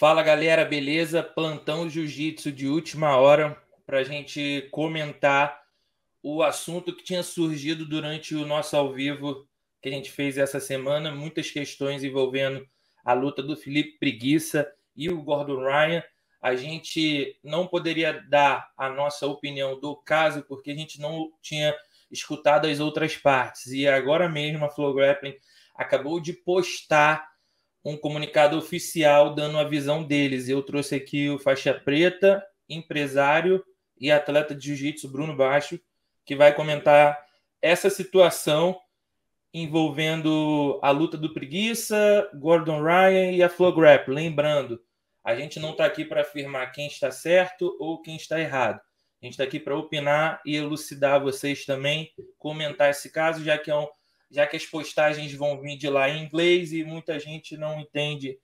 Fala galera, beleza? Plantão Jiu-Jitsu de última hora para a gente comentar o assunto que tinha surgido durante o nosso ao vivo que a gente fez essa semana. Muitas questões envolvendo a luta do Felipe Preguiça e o Gordon Ryan. A gente não poderia dar a nossa opinião do caso porque a gente não tinha escutado as outras partes. E agora mesmo a Flow Grappling acabou de postar um comunicado oficial dando a visão deles. Eu trouxe aqui o faixa preta, empresário e atleta de jiu-jitsu Bruno Baixo, que vai comentar essa situação envolvendo a luta do Preguiça, Gordon Ryan e a Flow Grap. Lembrando, a gente não está aqui para afirmar quem está certo ou quem está errado. A gente está aqui para opinar e elucidar vocês também, comentar esse caso, já que é um, já que as postagens vão vir de lá em inglês e muita gente não entende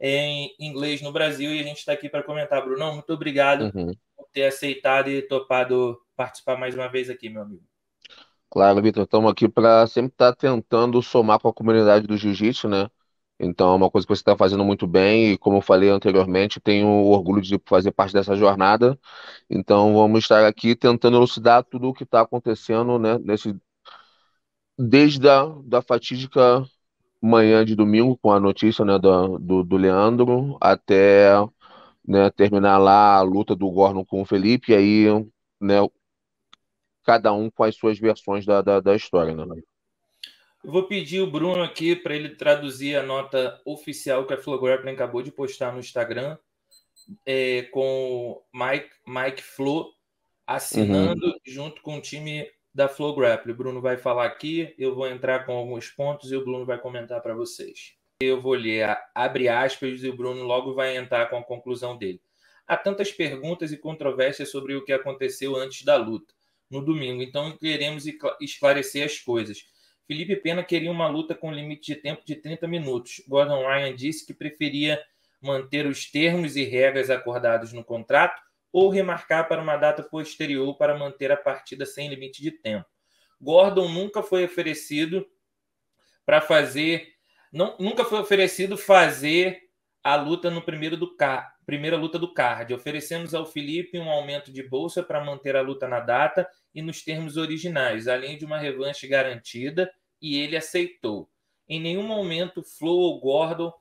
em inglês no Brasil e a gente está aqui para comentar. Brunão, muito obrigado uhum. por ter aceitado e topado participar mais uma vez aqui, meu amigo. Claro, Vitor, estamos aqui para sempre estar tá tentando somar com a comunidade do jiu-jitsu, né? Então é uma coisa que você está fazendo muito bem e como eu falei anteriormente, tenho orgulho de fazer parte dessa jornada. Então vamos estar aqui tentando elucidar tudo o que está acontecendo né, nesse desde a da fatídica manhã de domingo, com a notícia né, do, do, do Leandro, até né, terminar lá a luta do Gordon com o Felipe, e aí né, cada um com as suas versões da, da, da história. Né? Eu vou pedir o Bruno aqui para ele traduzir a nota oficial que a Flowgrappling acabou de postar no Instagram é, com o Mike, Mike Flo uhum. assinando uhum. junto com o time da Flow Grapple. O Bruno vai falar aqui, eu vou entrar com alguns pontos e o Bruno vai comentar para vocês. Eu vou ler abre aspas e o Bruno logo vai entrar com a conclusão dele. Há tantas perguntas e controvérsias sobre o que aconteceu antes da luta, no domingo, então queremos esclarecer as coisas. Felipe Pena queria uma luta com limite de tempo de 30 minutos. Gordon Ryan disse que preferia manter os termos e regras acordados no contrato ou remarcar para uma data posterior para manter a partida sem limite de tempo. Gordon nunca foi oferecido para fazer, não, nunca foi oferecido fazer a luta no primeiro do car, primeira luta do card. Oferecemos ao Felipe um aumento de bolsa para manter a luta na data e nos termos originais, além de uma revanche garantida, e ele aceitou. Em nenhum momento Flow ou Gordon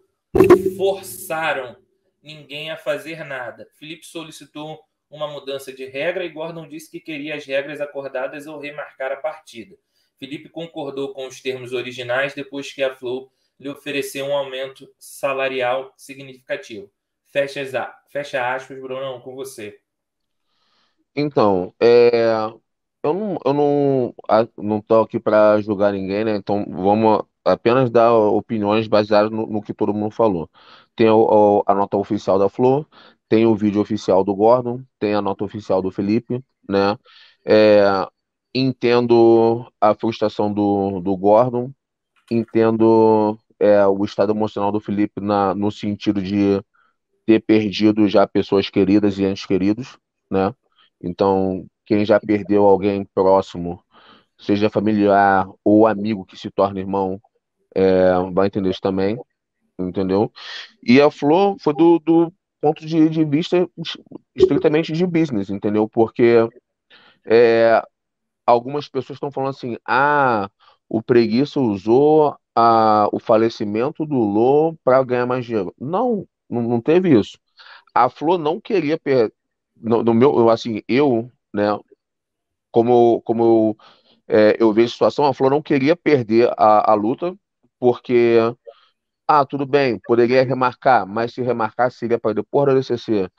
forçaram ninguém a fazer nada. Felipe solicitou uma mudança de regra e Gordon disse que queria as regras acordadas ou remarcar a partida. Felipe concordou com os termos originais depois que a Flow lhe ofereceu um aumento salarial significativo. Fecha, fecha aspas, Brunão, com você. Então, é, eu não, eu não, não tô aqui para julgar ninguém, né? Então vamos apenas dar opiniões baseadas no, no que todo mundo falou. Tem o, a nota oficial da Flor, tem o vídeo oficial do Gordon, tem a nota oficial do Felipe, né? É, entendo a frustração do, do Gordon, entendo é, o estado emocional do Felipe na, no sentido de ter perdido já pessoas queridas e entes queridos, né? Então, quem já perdeu alguém próximo, seja familiar ou amigo que se torna irmão, é, vai entender isso também entendeu? E a Flor foi do, do ponto de, de, vista estritamente de business, entendeu? Porque é, algumas pessoas estão falando assim, ah, o preguiça usou a, o falecimento do Lô para ganhar mais dinheiro. Não, não, não, teve isso. A Flor não queria perder. No, no, meu, assim, eu, né, como, como eu, é, eu vejo a situação, a Flor não queria perder a, a luta, porque ah, tudo bem, poderia remarcar, mas se remarcar seria para depois da DCC.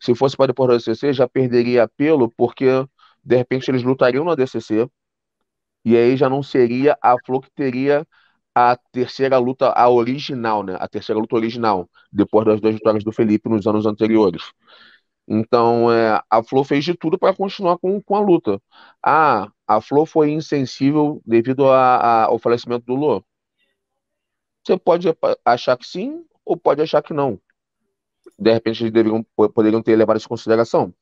Se fosse para depois da DCC, já perderia apelo, porque de repente eles lutariam na DCC, e aí já não seria a Flo que teria a terceira luta, a original, né? A terceira luta original, depois das duas vitórias do Felipe nos anos anteriores. Então, é, a Flo fez de tudo para continuar com, com a luta. Ah, a Flo foi insensível devido a, a, ao falecimento do Lô. Você pode achar que sim ou pode achar que não. De repente, eles deveriam, poderiam ter levado isso em consideração.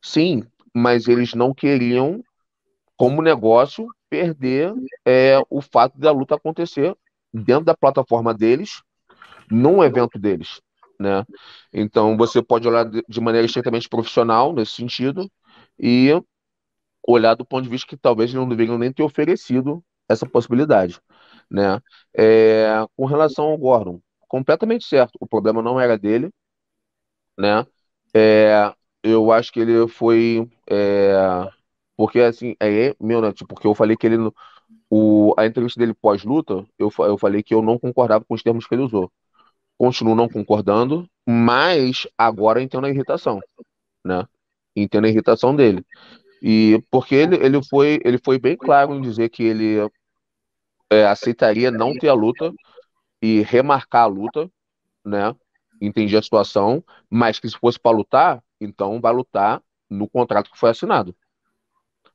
Sim, mas eles não queriam, como negócio, perder é, o fato da luta acontecer dentro da plataforma deles, num evento deles. Né? Então, você pode olhar de maneira estritamente profissional nesse sentido e olhar do ponto de vista que talvez não deveriam nem ter oferecido essa possibilidade. Né? É, com relação ao Gordon, completamente certo. O problema não era dele. Né? É, eu acho que ele foi. É, porque assim, é, é meu, né, tipo, porque eu falei que ele. O, a entrevista dele pós-luta, eu, eu falei que eu não concordava com os termos que ele usou. Continuo não concordando, mas agora entendo a irritação. Né? Entendo a irritação dele. E porque ele, ele, foi, ele foi bem claro em dizer que ele é, aceitaria não ter a luta e remarcar a luta, né? Entendi a situação, mas que se fosse para lutar, então vai lutar no contrato que foi assinado,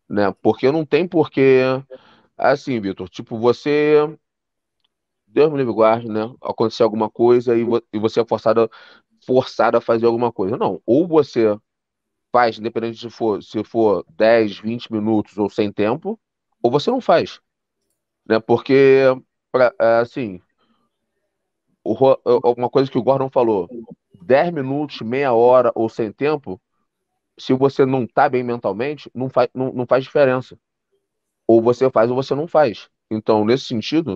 né? Porque não tem porquê, assim, Vitor, tipo, você Deus me livre guarde, né? Acontecer alguma coisa e, e você é forçado, forçado a fazer alguma coisa. Não, ou você faz, independente se for, se for 10, 20 minutos ou sem tempo, ou você não faz. Né? Porque, pra, é, assim, uma coisa que o Gordon falou: 10 minutos, meia hora ou sem tempo, se você não tá bem mentalmente, não, faz, não, não faz diferença. Ou você faz ou você não faz. Então, nesse sentido,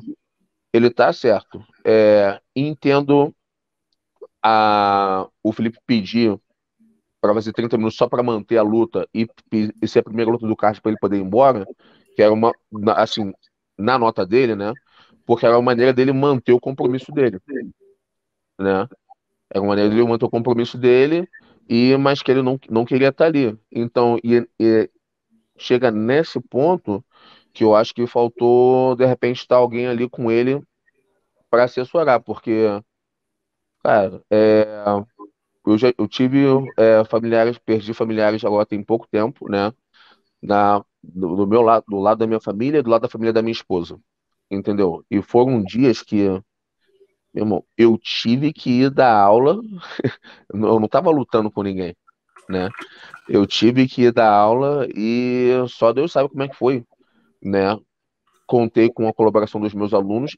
ele tá certo. É, entendo a, o Felipe pedir para fazer 30 minutos só para manter a luta e, e ser a primeira luta do card para ele poder ir embora, que era uma, assim, na nota dele, né? Porque era uma maneira dele manter o compromisso dele, né? Era uma maneira dele manter o compromisso dele e mas que ele não, não queria estar ali. Então, e, e chega nesse ponto que eu acho que faltou de repente estar alguém ali com ele para assessorar, porque cara, é, eu já eu tive é, familiares, perdi familiares agora tem pouco tempo, né? Na, do, do meu lado, do lado da minha família, do lado da família da minha esposa, entendeu? E foram dias que, meu irmão, eu tive que ir dar aula, eu não estava lutando com ninguém, né? Eu tive que ir dar aula e só Deus sabe como é que foi, né? Contei com a colaboração dos meus alunos,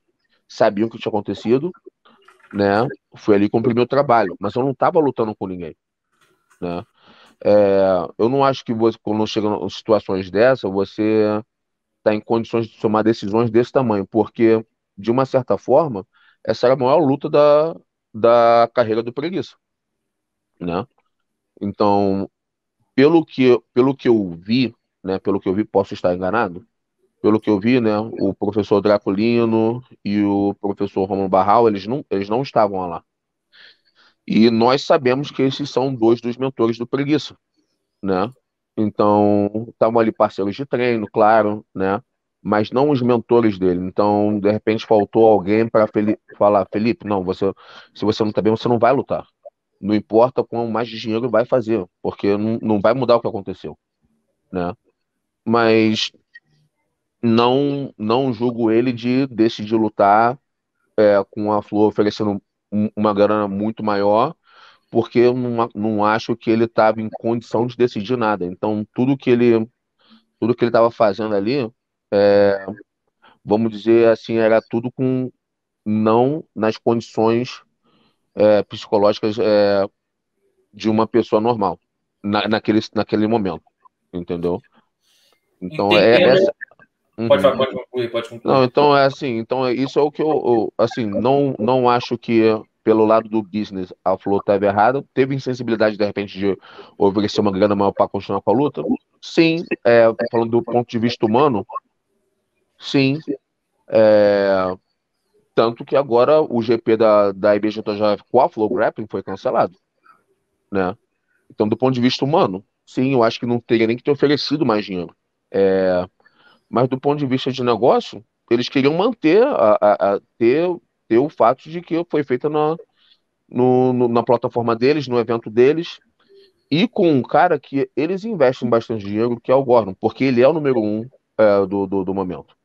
sabiam o que tinha acontecido, né? Fui ali cumprir meu trabalho, mas eu não estava lutando com ninguém, né? É, eu não acho que você, quando chega em situações dessa, você está em condições de tomar decisões desse tamanho, porque, de uma certa forma, essa era a maior luta da, da carreira do Preguiça. Né? Então, pelo que, pelo que eu vi, né, pelo que eu vi, posso estar enganado, pelo que eu vi, né, o professor Draculino e o professor Romulo Barral, eles não, eles não estavam lá. E nós sabemos que esses são dois dos mentores do Preguiça, né? Então, estavam ali parceiros de treino, claro, né? Mas não os mentores dele. Então, de repente, faltou alguém para falar: Felipe, não, você, se você não está bem, você não vai lutar. Não importa quão mais dinheiro vai fazer, porque não, não vai mudar o que aconteceu, né? Mas não não julgo ele de decidir lutar é, com a Flor oferecendo uma grana muito maior, porque eu não, não acho que ele estava em condição de decidir nada. Então, tudo que ele tudo que ele estava fazendo ali, é, vamos dizer assim, era tudo com não nas condições é, psicológicas é, de uma pessoa normal na, naquele, naquele momento, entendeu? Então é né? essa, Uhum. Pode, falar, pode concluir, pode concluir. Não, então é assim, então é, isso é o que eu, eu assim, não, não acho que é pelo lado do business a Flor estava errada. Teve insensibilidade, de repente, de oferecer uma grana maior para continuar com a luta? Sim, é, falando do ponto de vista humano, sim. É, tanto que agora o GP da, da IBJJF tá com a Flow Grappling foi cancelado. Né? Então, do ponto de vista humano, sim, eu acho que não teria nem que ter oferecido mais dinheiro. É, mas do ponto de vista de negócio, eles queriam manter a, a, a ter, ter, o fato de que foi feita na, no, no, na plataforma deles, no evento deles, e com um cara que eles investem bastante dinheiro, que é o Gordon, porque ele é o número um é, do, do, do momento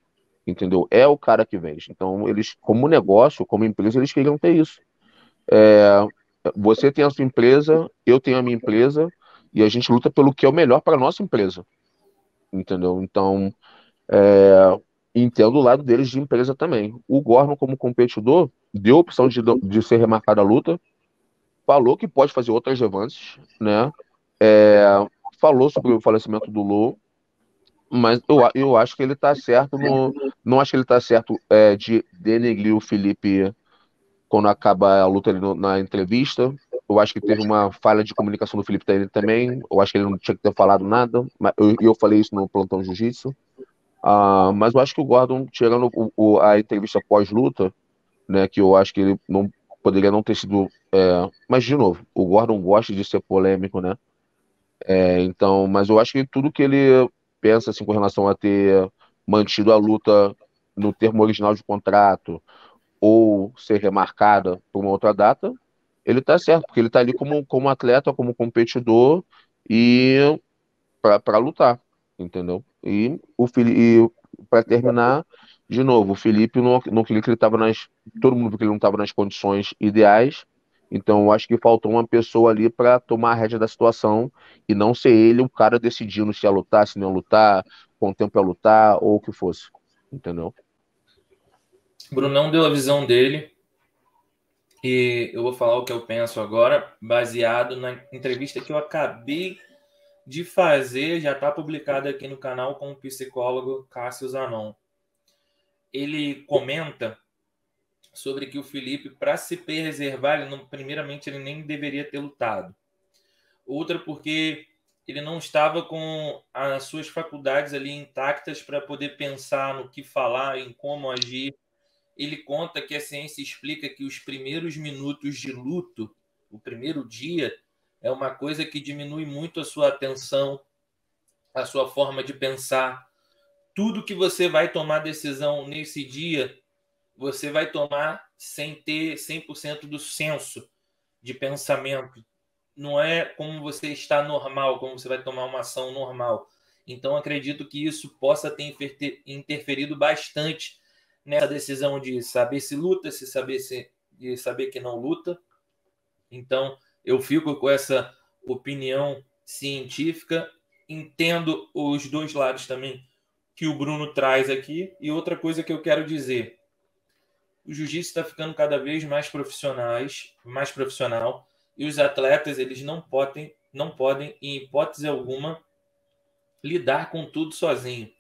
entendeu? É o cara que vende. Então, eles, como negócio, como empresa, eles queriam ter isso. É, você tem a sua empresa, eu tenho a minha empresa, e a gente luta pelo que é o melhor para a nossa empresa, entendeu? Então, é, entendo o lado deles de empresa também. O Gorman, como competidor, deu a opção de, de ser remarcada a luta, falou que pode fazer outras revanches, né? É, falou sobre o falecimento do Lou, mas eu, eu acho que ele tá certo no, não acho que ele tá certo é, de denegrir o Felipe quando acaba a luta no, na entrevista. Eu acho que teve uma falha de comunicação do Felipe também. Eu acho que ele não tinha que ter falado nada. E eu, eu falei isso no plantão jiu-jitsu. Ah, mas eu acho que o Gordon, tirando o, o, a entrevista pós-luta, né, que eu acho que ele não poderia não ter sido. É, mas, de novo, o Gordon gosta de ser polêmico, né? É, então, mas eu acho que tudo que ele pensa assim, com relação a ter mantido a luta no termo original de contrato ou ser remarcada para uma outra data, ele está certo, porque ele está ali como, como atleta, como competidor e para lutar, entendeu? E, o Felipe, para terminar, de novo, o Felipe não, não queria que ele estava nas. Todo mundo que ele não estava nas condições ideais. Então, eu acho que faltou uma pessoa ali para tomar a rédea da situação e não ser ele o cara decidindo se ia lutar, se não ia lutar, quanto tempo ia lutar ou o que fosse. Entendeu? Brunão deu a visão dele e eu vou falar o que eu penso agora, baseado na entrevista que eu acabei de fazer já está publicado aqui no canal com o psicólogo Cássio Zanon. Ele comenta sobre que o Felipe, para se preservar, ele não, primeiramente ele nem deveria ter lutado. Outra porque ele não estava com as suas faculdades ali intactas para poder pensar no que falar, em como agir. Ele conta que a ciência explica que os primeiros minutos de luto, o primeiro dia, é uma coisa que diminui muito a sua atenção, a sua forma de pensar. Tudo que você vai tomar decisão nesse dia, você vai tomar sem ter 100% do senso de pensamento. Não é como você está normal, como você vai tomar uma ação normal. Então, acredito que isso possa ter interferido bastante nessa decisão de saber se luta, se saber se de saber que não luta. Então, eu fico com essa opinião científica, entendo os dois lados também que o Bruno traz aqui. E outra coisa que eu quero dizer: o jiu-jitsu está ficando cada vez mais profissionais, mais profissional, e os atletas eles não podem, não podem, em hipótese alguma, lidar com tudo sozinho.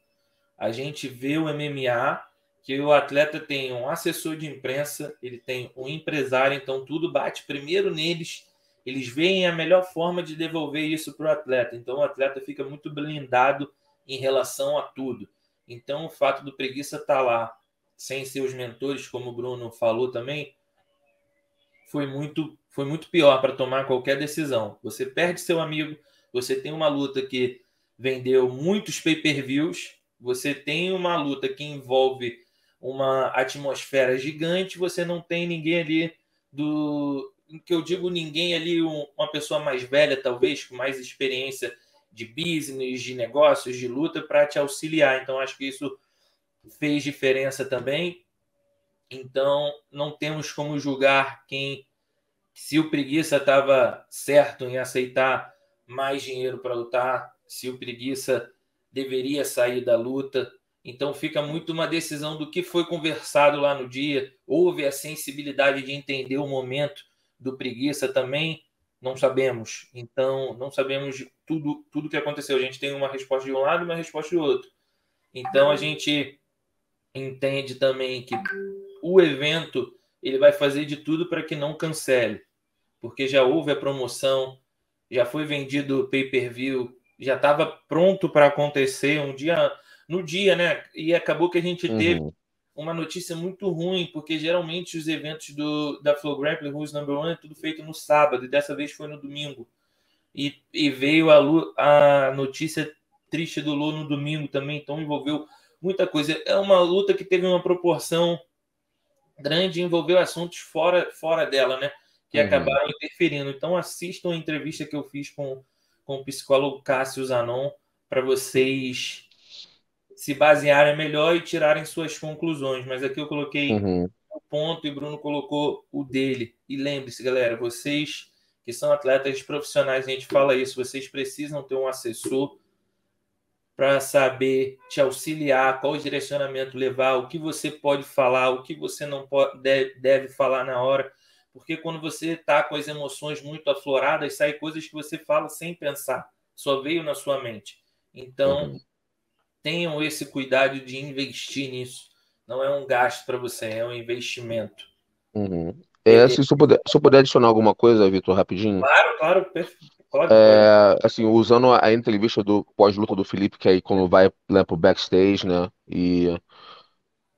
A gente vê o MMA que o atleta tem um assessor de imprensa, ele tem um empresário, então tudo bate primeiro neles eles veem a melhor forma de devolver isso para o atleta. Então o atleta fica muito blindado em relação a tudo. Então o fato do preguiça estar tá lá sem seus mentores, como o Bruno falou também, foi muito foi muito pior para tomar qualquer decisão. Você perde seu amigo, você tem uma luta que vendeu muitos pay-per-views, você tem uma luta que envolve uma atmosfera gigante, você não tem ninguém ali do que eu digo ninguém ali, uma pessoa mais velha, talvez, com mais experiência de business, de negócios, de luta, para te auxiliar. Então, acho que isso fez diferença também. Então, não temos como julgar quem, se o preguiça estava certo em aceitar mais dinheiro para lutar, se o preguiça deveria sair da luta. Então, fica muito uma decisão do que foi conversado lá no dia. Houve a sensibilidade de entender o momento do Preguiça também não sabemos. Então, não sabemos tudo tudo que aconteceu. A gente tem uma resposta de um lado e uma resposta de outro. Então, a gente entende também que o evento ele vai fazer de tudo para que não cancele, porque já houve a promoção, já foi vendido o pay-per-view, já estava pronto para acontecer um dia no dia, né? E acabou que a gente teve uhum uma notícia muito ruim, porque geralmente os eventos do, da Flow Grappling, Rules Number One, é tudo feito no sábado, e dessa vez foi no domingo. E, e veio a, Lu, a notícia triste do Lô no domingo também, então envolveu muita coisa. É uma luta que teve uma proporção grande, envolveu assuntos fora, fora dela, né? Que uhum. acabaram interferindo. Então assistam a entrevista que eu fiz com, com o psicólogo Cássio Zanon para vocês se basearem melhor e tirarem suas conclusões. Mas aqui eu coloquei uhum. o ponto e Bruno colocou o dele. E lembre-se, galera, vocês que são atletas profissionais, a gente fala isso, vocês precisam ter um assessor para saber te auxiliar, qual o direcionamento levar, o que você pode falar, o que você não pode, deve, falar na hora. Porque quando você está com as emoções muito afloradas, sai coisas que você fala sem pensar, só veio na sua mente. Então, uhum tenham esse cuidado de investir nisso. Não é um gasto para você, é um investimento. Uhum. É, se eu puder, se eu puder adicionar alguma coisa, Vitor, rapidinho. Claro, claro, perfeito. Pode, é, assim, usando a entrevista do pós-luta do Felipe, que é aí quando vai lá né, pro backstage, né? E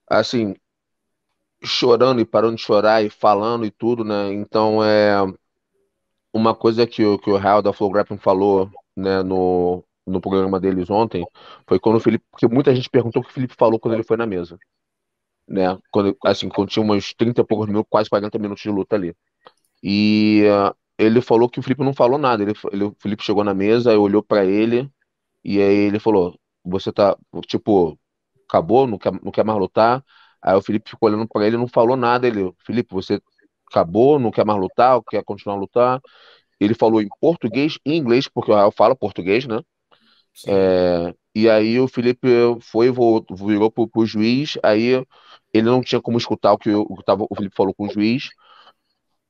assim, chorando e parando de chorar e falando e tudo, né? Então é uma coisa que, que o Raul da Flow Grappling falou, né, no no programa deles ontem foi quando o Felipe, porque muita gente perguntou o que o Felipe falou quando ele foi na mesa. Né? Quando, assim, quando tinha uns 30 e poucos minutos, quase 40 minutos de luta ali. E uh, ele falou que o Felipe não falou nada. Ele, ele o Felipe chegou na mesa, olhou para ele, e aí ele falou: Você tá, tipo, acabou, não quer, não quer mais lutar. Aí o Felipe ficou olhando para ele não falou nada. Ele, Felipe, você acabou, não quer mais lutar, quer continuar a lutar. Ele falou em português e inglês, porque eu falo português, né? É, e aí o Felipe eh, foi, voltou, virou pro, pro juiz, aí ele não tinha como escutar o que o, o Felipe falou com o juiz.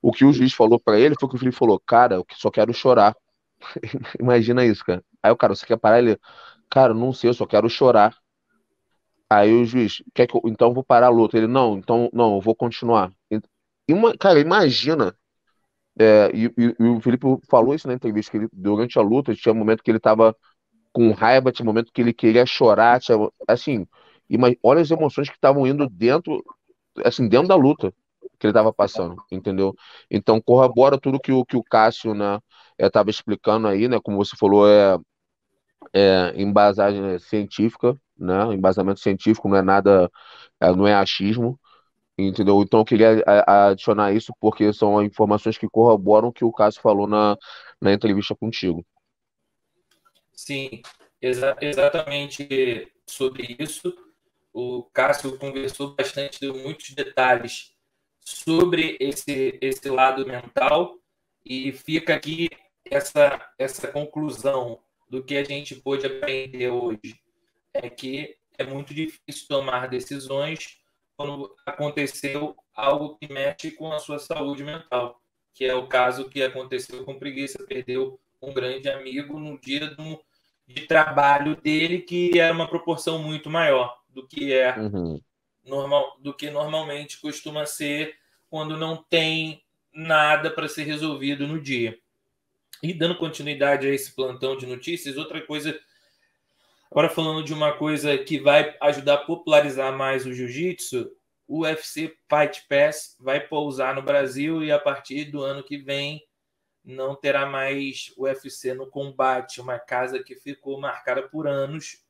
O que o juiz falou para ele foi que o Felipe falou, cara, eu só quero chorar. Imagina isso, cara. Aí o cara, você quer parar? Ele, cara, não sei, eu só quero chorar. Aí o juiz, quer que eu, então eu vou parar a luta. Ele, não, então, não, eu vou continuar. Ima, cara, imagina. É, e, e, e, o Felipe falou isso na entrevista, que ele, durante a luta, tinha um momento que ele tava com raiva, tinha momento que ele queria chorar, tinha, assim, mas olha as emoções que estavam indo dentro, assim, dentro da luta que ele estava passando, entendeu? Então corrobora tudo que o que o Cássio, né, estava eh, explicando aí, né, como você falou, é, é embasagem científica, né, embasamento científico não é nada, é, não é achismo, entendeu? Então eu queria é, adicionar isso porque são informações que corroboram o que o Cássio falou na, na entrevista contigo. Sim, exa exatamente sobre isso. O Cássio conversou bastante, deu muitos detalhes sobre esse, esse lado mental e fica aqui essa, essa conclusão do que a gente pôde aprender hoje. É que é muito difícil tomar decisões quando aconteceu algo que mexe com a sua saúde mental, que é o caso que aconteceu com preguiça, perdeu um grande amigo no dia um de trabalho dele que era uma proporção muito maior do que é uhum. normal, do que normalmente costuma ser quando não tem nada para ser resolvido no dia. E dando continuidade a esse plantão de notícias, outra coisa Agora falando de uma coisa que vai ajudar a popularizar mais o jiu-jitsu, o UFC Fight Pass vai pousar no Brasil e a partir do ano que vem não terá mais o UFC no combate, uma casa que ficou marcada por anos.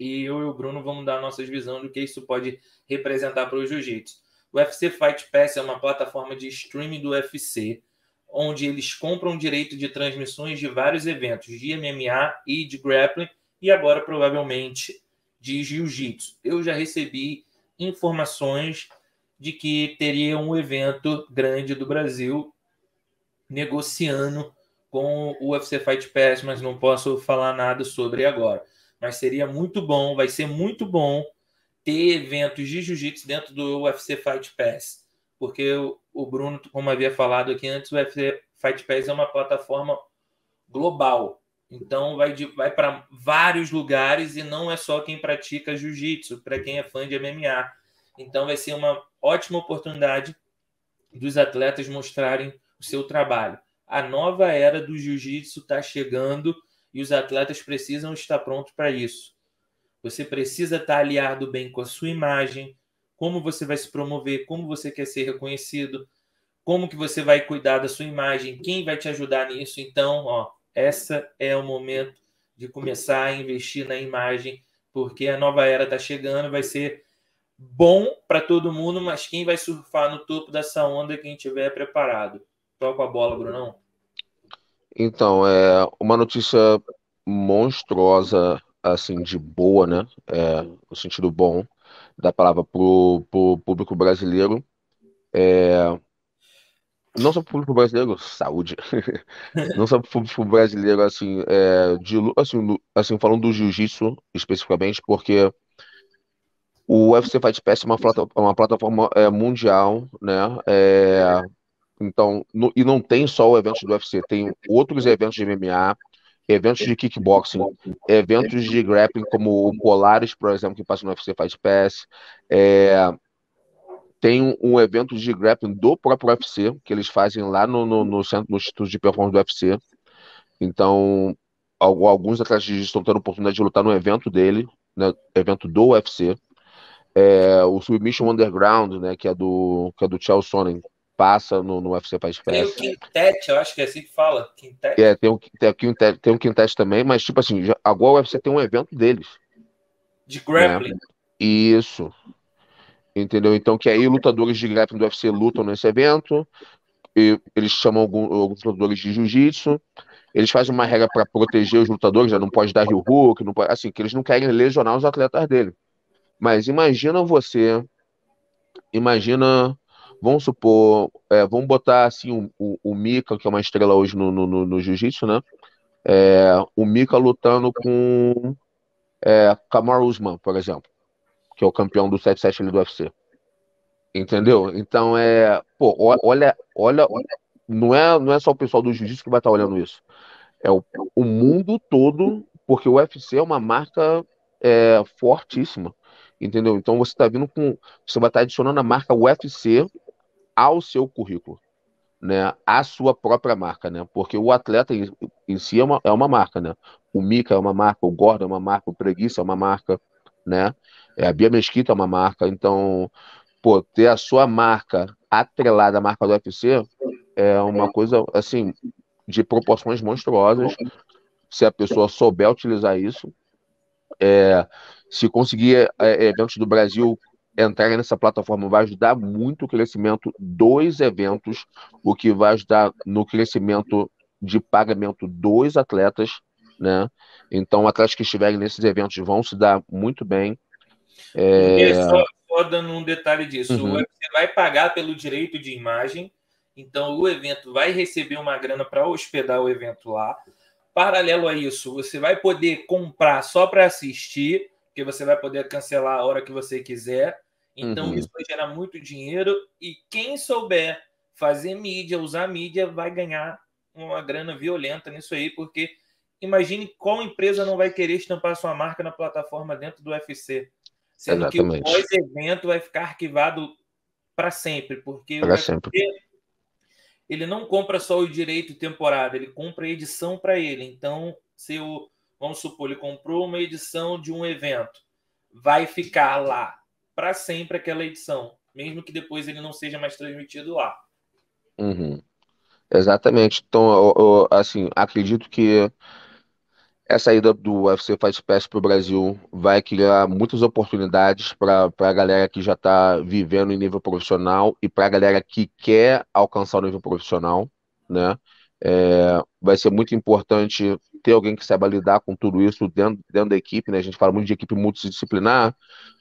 E eu e o Bruno vamos dar nossas visões do que isso pode representar para o jiu-jitsu. O UFC Fight Pass é uma plataforma de streaming do UFC, onde eles compram direito de transmissões de vários eventos de MMA e de grappling e agora provavelmente de jiu-jitsu. Eu já recebi informações de que teria um evento grande do Brasil negociando com o UFC Fight Pass, mas não posso falar nada sobre agora. Mas seria muito bom, vai ser muito bom ter eventos de jiu-jitsu dentro do UFC Fight Pass, porque o Bruno, como havia falado aqui antes, o UFC Fight Pass é uma plataforma global. Então vai, de, vai para vários lugares e não é só quem pratica jiu-jitsu, para quem é fã de MMA. Então vai ser uma ótima oportunidade dos atletas mostrarem o seu trabalho. A nova era do jiu-jitsu está chegando e os atletas precisam estar prontos para isso. Você precisa estar tá aliado bem com a sua imagem, como você vai se promover, como você quer ser reconhecido, como que você vai cuidar da sua imagem, quem vai te ajudar nisso. Então, ó, essa é o momento de começar a investir na imagem, porque a nova era está chegando, vai ser bom para todo mundo, mas quem vai surfar no topo dessa onda é quem estiver preparado. Toca a bola, Brunão. Então, é uma notícia monstruosa, assim, de boa, né? É, no sentido bom da palavra pro público brasileiro. É, não só pro público brasileiro, saúde. não só pro público brasileiro, assim, é, de, assim, assim, falando do jiu-jitsu especificamente, porque o UFC Fight Pass é uma, uma plataforma é, mundial, né? É, então, no, e não tem só o evento do UFC, tem outros eventos de MMA, eventos de kickboxing, eventos de grappling, como o Polaris, por exemplo, que passa no UFC faz Pass. É, tem um evento de grappling do próprio UFC, que eles fazem lá no, no, no centro, no Instituto de Performance do UFC. Então, alguns atletas estão tendo a oportunidade de lutar no evento dele, né, evento do UFC. É, o Submission Underground, né, que é do, que é do Chael Sonnen, passa no, no UFC Fight Pass. Tem o quintete, eu acho que é assim que fala. É, tem o, tem, um quintete, tem um quintete também, mas tipo assim, já, agora o UFC tem um evento deles. De grappling. Né? Isso. Entendeu? Então, que aí lutadores de grappling do UFC lutam nesse evento, e eles chamam alguns, alguns lutadores de jiu-jitsu, eles fazem uma regra para proteger os lutadores, já né? não pode dar Rio Hulk, não pode, assim, que eles não querem lesionar os atletas dele. Mas imagina você, imagina vamos supor, é, vamos botar assim o, o, o, Mika, que é uma estrela hoje no, no, no, no jiu-jitsu, né? É, o Mika lutando com é, Kamar Usman, por exemplo, que é o campeão do 77 ali do UFC. Entendeu? Então é, pô, olha, olha, olha não é, não é só o pessoal do jiu-jitsu que vai estar tá olhando isso. É o, o mundo todo, porque o UFC é uma marca é, fortíssima entendeu? Então você está vindo com, você vai estar tá adicionando a marca UFC ao seu currículo, né? À sua própria marca, né? Porque o atleta em, em si é uma, é uma marca, né? O Mika é uma marca, o Gordon é uma marca, o Preguiça é uma marca, né? É, a Bia Mesquita é uma marca, então, pô, ter a sua marca atrelada à marca do UFC é uma coisa, assim, de proporções monstruosas, se a pessoa souber utilizar isso, é, se conseguir é, eventos do Brasil entrar nessa plataforma vai ajudar muito o crescimento dos eventos, o que vai ajudar no crescimento de pagamento dos atletas, né? Então, atletas que estiverem nesses eventos vão se dar muito bem. É... Só, só, dando um detalhe disso, uhum. você vai pagar pelo direito de imagem, então o evento vai receber uma grana para hospedar o evento lá. Paralelo a isso, você vai poder comprar só para assistir porque você vai poder cancelar a hora que você quiser. Então, uhum. isso vai gerar muito dinheiro. E quem souber fazer mídia, usar mídia, vai ganhar uma grana violenta nisso aí, porque imagine qual empresa não vai querer estampar sua marca na plataforma dentro do UFC. Sendo Exatamente. que o pós-evento vai ficar arquivado para sempre, porque pra sempre. ele não compra só o direito temporada, ele compra a edição para ele. Então, se o Vamos supor, ele comprou uma edição de um evento. Vai ficar lá para sempre aquela edição, mesmo que depois ele não seja mais transmitido lá. Uhum. Exatamente. Então, eu, eu, assim, acredito que essa ida do UFC Fight Pass para o Brasil vai criar muitas oportunidades para a galera que já está vivendo em nível profissional e para a galera que quer alcançar o nível profissional, né? É, vai ser muito importante ter alguém que saiba lidar com tudo isso dentro, dentro da equipe, né? A gente fala muito de equipe multidisciplinar.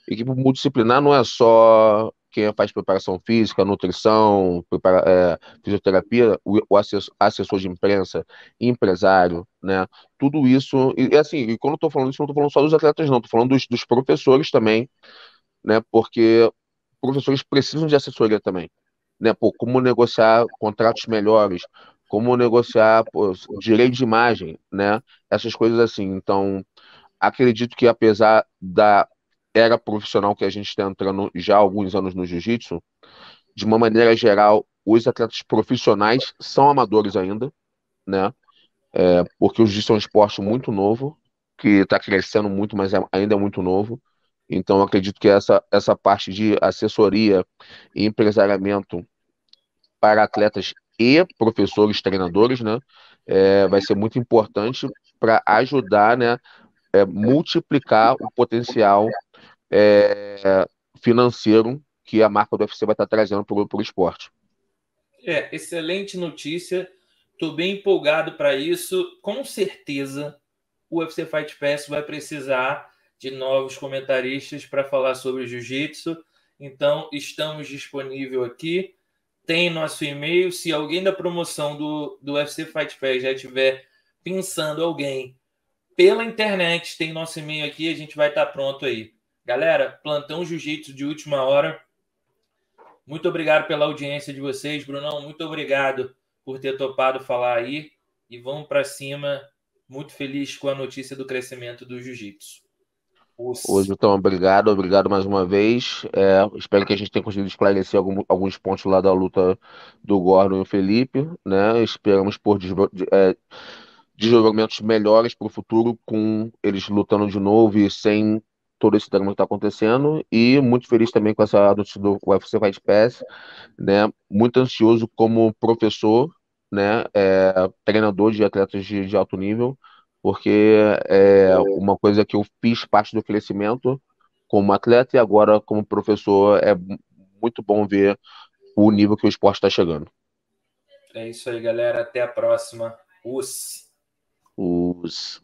Equipe multidisciplinar não é só quem faz preparação física, nutrição, prepara, é, fisioterapia, o, o assessor, assessor, de imprensa, empresário, né? Tudo isso, e assim, e quando eu tô falando isso, não tô falando só dos atletas, não, tô falando dos, dos professores também, né? Porque professores precisam de assessoria também, né? Pô, como negociar contratos melhores, como negociar pô, direito de imagem, né? Essas coisas assim. Então, acredito que apesar da era profissional que a gente está entrando já há alguns anos no jiu-jitsu, de uma maneira geral, os atletas profissionais são amadores ainda, né? É, porque o jiu-jitsu é um esporte muito novo, que está crescendo muito, mas é, ainda é muito novo. Então, acredito que essa, essa parte de assessoria e empresariamento para atletas e professores, treinadores, né? É, vai ser muito importante para ajudar, né? É, multiplicar o potencial é, financeiro que a marca do UFC vai estar tá trazendo para o esporte. É, excelente notícia. Estou bem empolgado para isso. Com certeza, o UFC Fight Pass vai precisar de novos comentaristas para falar sobre jiu-jitsu. Então, estamos disponível aqui tem nosso e-mail. Se alguém da promoção do, do UFC Fight Fest já estiver pensando alguém pela internet, tem nosso e-mail aqui, a gente vai estar tá pronto aí. Galera, plantão jiu-jitsu de última hora. Muito obrigado pela audiência de vocês, Brunão. Muito obrigado por ter topado falar aí. E vamos para cima. Muito feliz com a notícia do crescimento do jiu-jitsu. Hoje, então, obrigado, obrigado mais uma vez. É, espero que a gente tenha conseguido esclarecer algum, alguns pontos lá da luta do Gordon e o Felipe, né? Esperamos por é, desenvolvimentos melhores para o futuro, com eles lutando de novo e sem todo esse drama que está acontecendo. E muito feliz também com essa notícia do UFC Fight Pass, né? Muito ansioso como professor, né? É, treinador de atletas de, de alto nível porque é uma coisa que eu fiz parte do crescimento como atleta e agora como professor é muito bom ver o nível que o esporte está chegando. É isso aí, galera. Até a próxima. Us. Us.